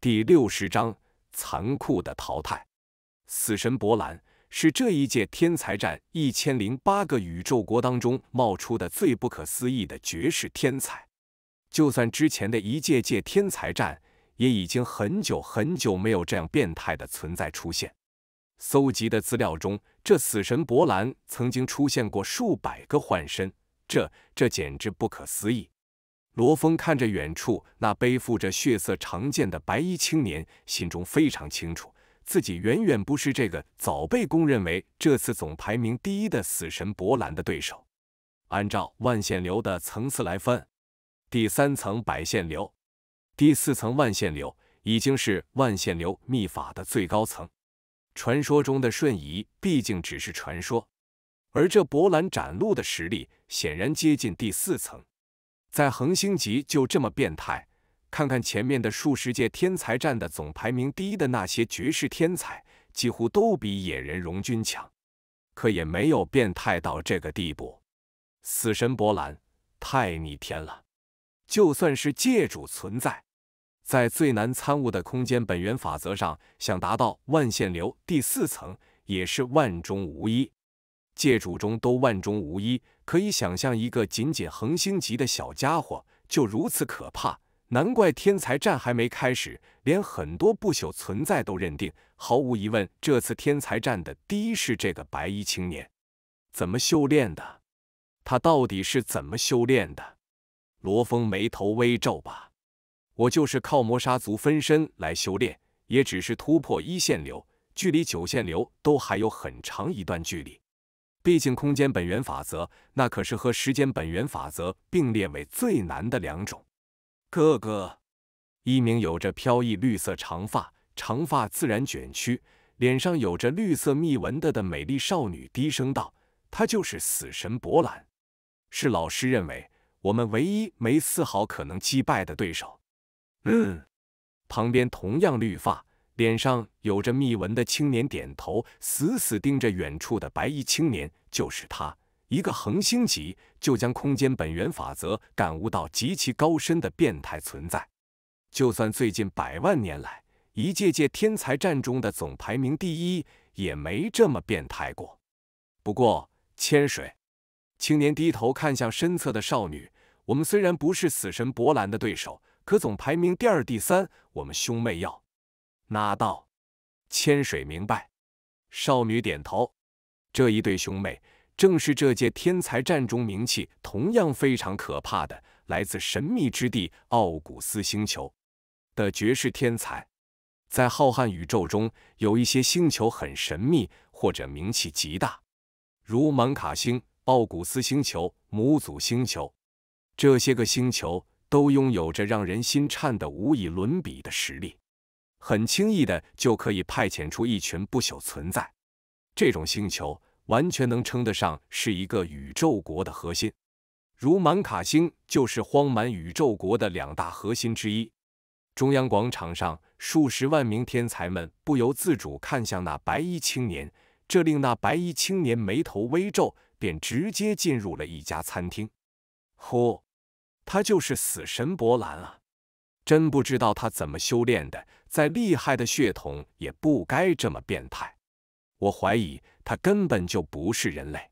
第六十章残酷的淘汰。死神博兰是这一届天才战一千零八个宇宙国当中冒出的最不可思议的绝世天才。就算之前的一届届天才战，也已经很久很久没有这样变态的存在出现。搜集的资料中，这死神博兰曾经出现过数百个幻身，这这简直不可思议。罗峰看着远处那背负着血色长剑的白衣青年，心中非常清楚，自己远远不是这个早被公认为这次总排名第一的死神博兰的对手。按照万线流的层次来分，第三层百线流，第四层万线流，已经是万线流秘法的最高层。传说中的瞬移毕竟只是传说，而这博兰展露的实力，显然接近第四层。在恒星级就这么变态？看看前面的数十届天才战的总排名第一的那些绝世天才，几乎都比野人荣军强，可也没有变态到这个地步。死神博兰太逆天了，就算是界主存在，在最难参悟的空间本源法则上，想达到万线流第四层也是万中无一，界主中都万中无一。可以想象，一个仅仅恒星级的小家伙就如此可怕，难怪天才战还没开始，连很多不朽存在都认定，毫无疑问，这次天才战的第一是这个白衣青年。怎么修炼的？他到底是怎么修炼的？罗峰眉头微皱吧，我就是靠魔杀族分身来修炼，也只是突破一线流，距离九线流都还有很长一段距离。毕竟，空间本源法则那可是和时间本源法则并列为最难的两种。哥哥，一名有着飘逸绿色长发、长发自然卷曲、脸上有着绿色密纹的的美丽少女低声道：“她就是死神博兰，是老师认为我们唯一没丝毫可能击败的对手。”嗯，旁边同样绿发。脸上有着密纹的青年点头，死死盯着远处的白衣青年，就是他，一个恒星级就将空间本源法则感悟到极其高深的变态存在。就算最近百万年来一届届天才战中的总排名第一，也没这么变态过。不过，千水青年低头看向身侧的少女，我们虽然不是死神博兰的对手，可总排名第二、第三，我们兄妹要。那道：“千水明白，少女点头。这一对兄妹正是这届天才战中名气同样非常可怕的，来自神秘之地奥古斯星球的绝世天才。在浩瀚宇宙中，有一些星球很神秘或者名气极大，如芒卡星、奥古斯星球、母祖星球，这些个星球都拥有着让人心颤的无以伦比的实力。很轻易的就可以派遣出一群不朽存在，这种星球完全能称得上是一个宇宙国的核心。如满卡星就是荒蛮宇宙国的两大核心之一。中央广场上，数十万名天才们不由自主看向那白衣青年，这令那白衣青年眉头微皱，便直接进入了一家餐厅。呼，他就是死神博兰啊！真不知道他怎么修炼的，再厉害的血统也不该这么变态。我怀疑他根本就不是人类。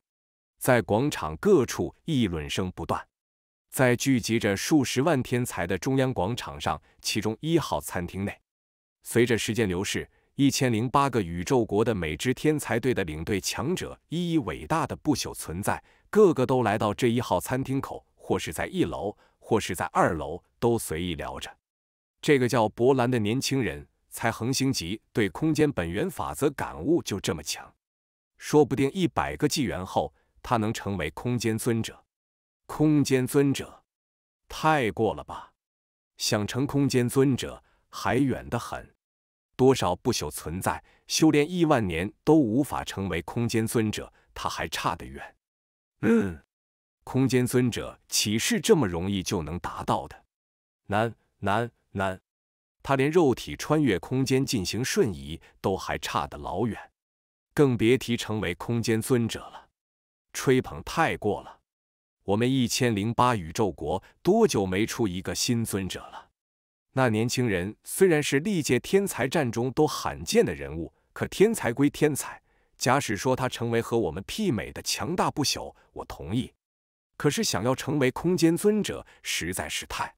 在广场各处议论声不断，在聚集着数十万天才的中央广场上，其中一号餐厅内，随着时间流逝，一千零八个宇宙国的每支天才队的领队强者，一一伟大的不朽存在，个个都来到这一号餐厅口，或是在一楼。或是在二楼都随意聊着。这个叫博兰的年轻人才恒星级，对空间本源法则感悟就这么强，说不定一百个纪元后他能成为空间尊者。空间尊者，太过了吧？想成空间尊者还远得很。多少不朽存在修炼亿万年都无法成为空间尊者，他还差得远。嗯。空间尊者岂是这么容易就能达到的？难难难！他连肉体穿越空间进行瞬移都还差得老远，更别提成为空间尊者了。吹捧太过了。我们一千零八宇宙国多久没出一个新尊者了？那年轻人虽然是历届天才战中都罕见的人物，可天才归天才，假使说他成为和我们媲美的强大不朽，我同意。可是想要成为空间尊者，实在是太……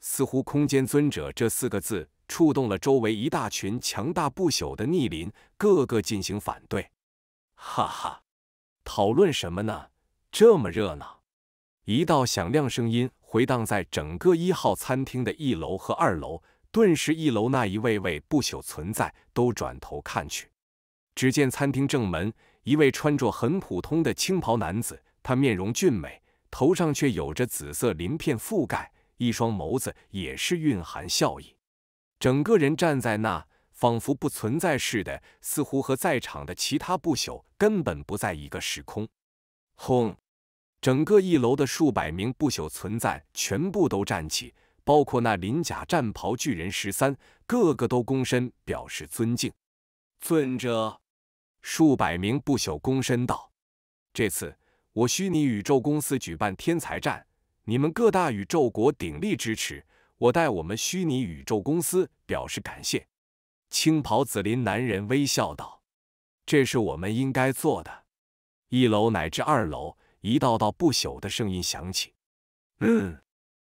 似乎“空间尊者”这四个字触动了周围一大群强大不朽的逆鳞，个个进行反对。哈哈，讨论什么呢？这么热闹！一道响亮声音回荡在整个一号餐厅的一楼和二楼，顿时一楼那一位位不朽存在都转头看去。只见餐厅正门一位穿着很普通的青袍男子，他面容俊美。头上却有着紫色鳞片覆盖，一双眸子也是蕴含笑意，整个人站在那，仿佛不存在似的，似乎和在场的其他不朽根本不在一个时空。轰！整个一楼的数百名不朽存在全部都站起，包括那鳞甲战袍巨人十三，个个都躬身表示尊敬。尊者，数百名不朽躬身道：“这次。”我虚拟宇宙公司举办天才战，你们各大宇宙国鼎力支持，我代我们虚拟宇宙公司表示感谢。青袍紫林男人微笑道：“这是我们应该做的。”一楼乃至二楼，一道道不朽的声音响起。嗯，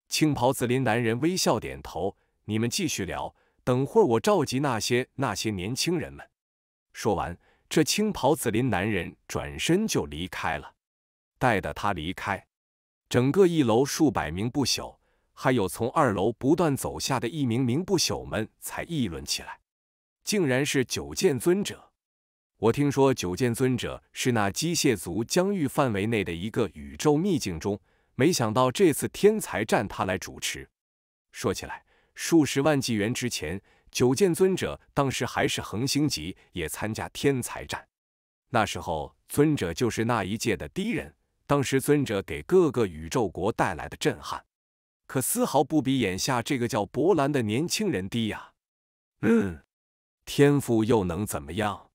青袍紫林男人微笑点头：“你们继续聊，等会儿我召集那些那些年轻人们。”说完，这青袍紫林男人转身就离开了。带的他离开，整个一楼数百名不朽，还有从二楼不断走下的一名名不朽们才议论起来，竟然是九剑尊者。我听说九剑尊者是那机械族疆域范围内的一个宇宙秘境中，没想到这次天才战他来主持。说起来，数十万纪元之前，九剑尊者当时还是恒星级，也参加天才战，那时候尊者就是那一届的第一人。当时尊者给各个宇宙国带来的震撼，可丝毫不比眼下这个叫波兰的年轻人低呀。嗯，天赋又能怎么样？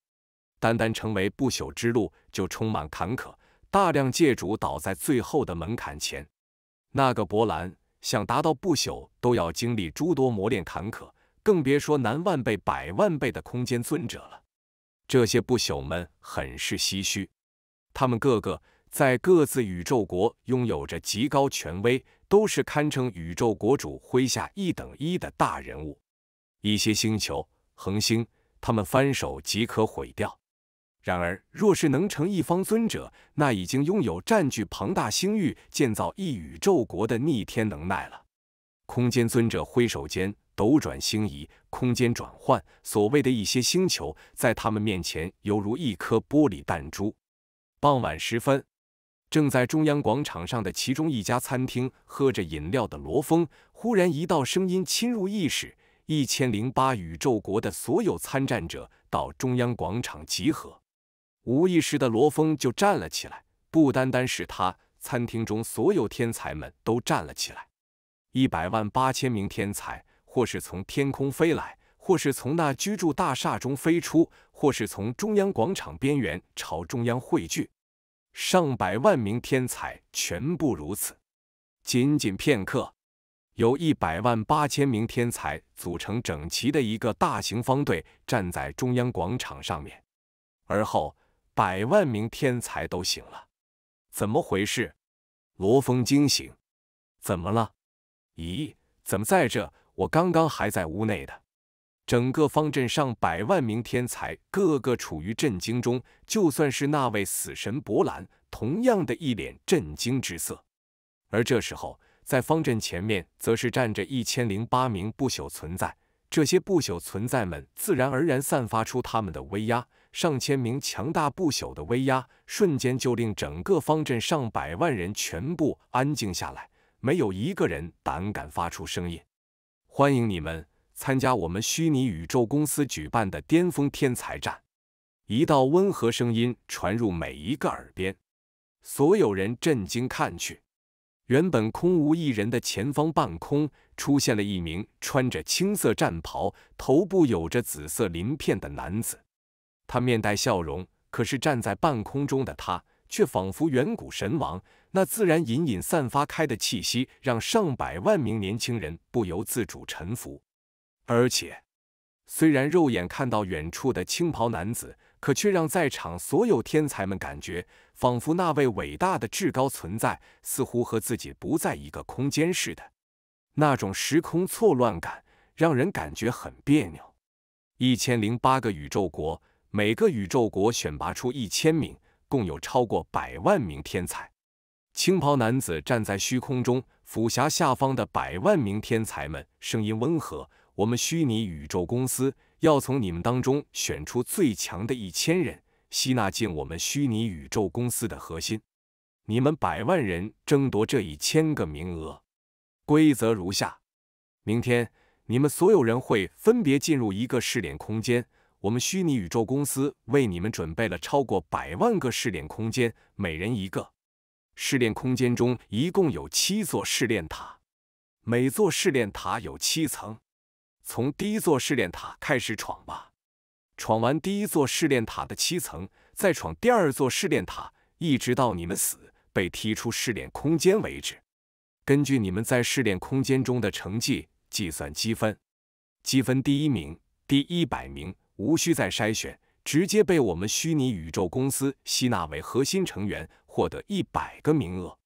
单单成为不朽之路就充满坎坷，大量界主倒在最后的门槛前。那个波兰想达到不朽，都要经历诸多磨练坎坷，更别说南万倍、百万倍的空间尊者了。这些不朽们很是唏嘘，他们个个。在各自宇宙国拥有着极高权威，都是堪称宇宙国主麾下一等一的大人物。一些星球、恒星，他们翻手即可毁掉。然而，若是能成一方尊者，那已经拥有占据庞大星域、建造一宇宙国的逆天能耐了。空间尊者挥手间，斗转星移，空间转换。所谓的一些星球，在他们面前犹如一颗玻璃弹珠。傍晚时分。正在中央广场上的其中一家餐厅喝着饮料的罗峰，忽然一道声音侵入意识：“一千零八宇宙国的所有参战者，到中央广场集合。”无意识的罗峰就站了起来，不单单是他，餐厅中所有天才们都站了起来。一百万八千名天才，或是从天空飞来，或是从那居住大厦中飞出，或是从中央广场边缘朝中央汇聚。上百万名天才全部如此，仅仅片刻，由一百万八千名天才组成整齐的一个大型方队，站在中央广场上面。而后，百万名天才都醒了，怎么回事？罗峰惊醒，怎么了？咦，怎么在这？我刚刚还在屋内的。整个方阵上百万名天才，个个处于震惊中。就算是那位死神博兰，同样的一脸震惊之色。而这时候，在方阵前面，则是站着一千零八名不朽存在。这些不朽存在们，自然而然散发出他们的威压。上千名强大不朽的威压，瞬间就令整个方阵上百万人全部安静下来，没有一个人胆敢发出声音。欢迎你们！参加我们虚拟宇宙公司举办的巅峰天才战。一道温和声音传入每一个耳边，所有人震惊看去，原本空无一人的前方半空出现了一名穿着青色战袍、头部有着紫色鳞片的男子。他面带笑容，可是站在半空中的他却仿佛远古神王，那自然隐隐散发开的气息让上百万名年轻人不由自主臣服。而且，虽然肉眼看到远处的青袍男子，可却让在场所有天才们感觉，仿佛那位伟大的至高存在似乎和自己不在一个空间似的。那种时空错乱感，让人感觉很别扭。一千零八个宇宙国，每个宇宙国选拔出一千名，共有超过百万名天才。青袍男子站在虚空中，俯暇下方的百万名天才们，声音温和。我们虚拟宇宙公司要从你们当中选出最强的一千人，吸纳进我们虚拟宇宙公司的核心。你们百万人争夺这一千个名额，规则如下：明天你们所有人会分别进入一个试炼空间。我们虚拟宇宙公司为你们准备了超过百万个试炼空间，每人一个。试炼空间中一共有七座试炼塔，每座试炼塔有七层。从第一座试炼塔开始闯吧，闯完第一座试炼塔的七层，再闯第二座试炼塔，一直到你们死被踢出试炼空间为止。根据你们在试炼空间中的成绩计算积分，积分第一名、第一百名无需再筛选，直接被我们虚拟宇宙公司吸纳为核心成员，获得一百个名额。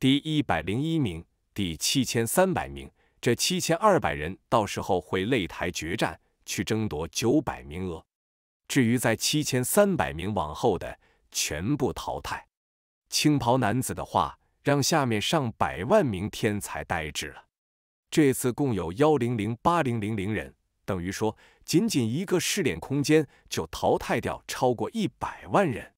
第一百零一名、第七千三百名。这七千二百人到时候会擂台决战，去争夺九百名额。至于在七千三百名往后的，全部淘汰。青袍男子的话，让下面上百万名天才呆滞了。这次共有幺零零八零零零人，等于说，仅仅一个试炼空间就淘汰掉超过一百万人。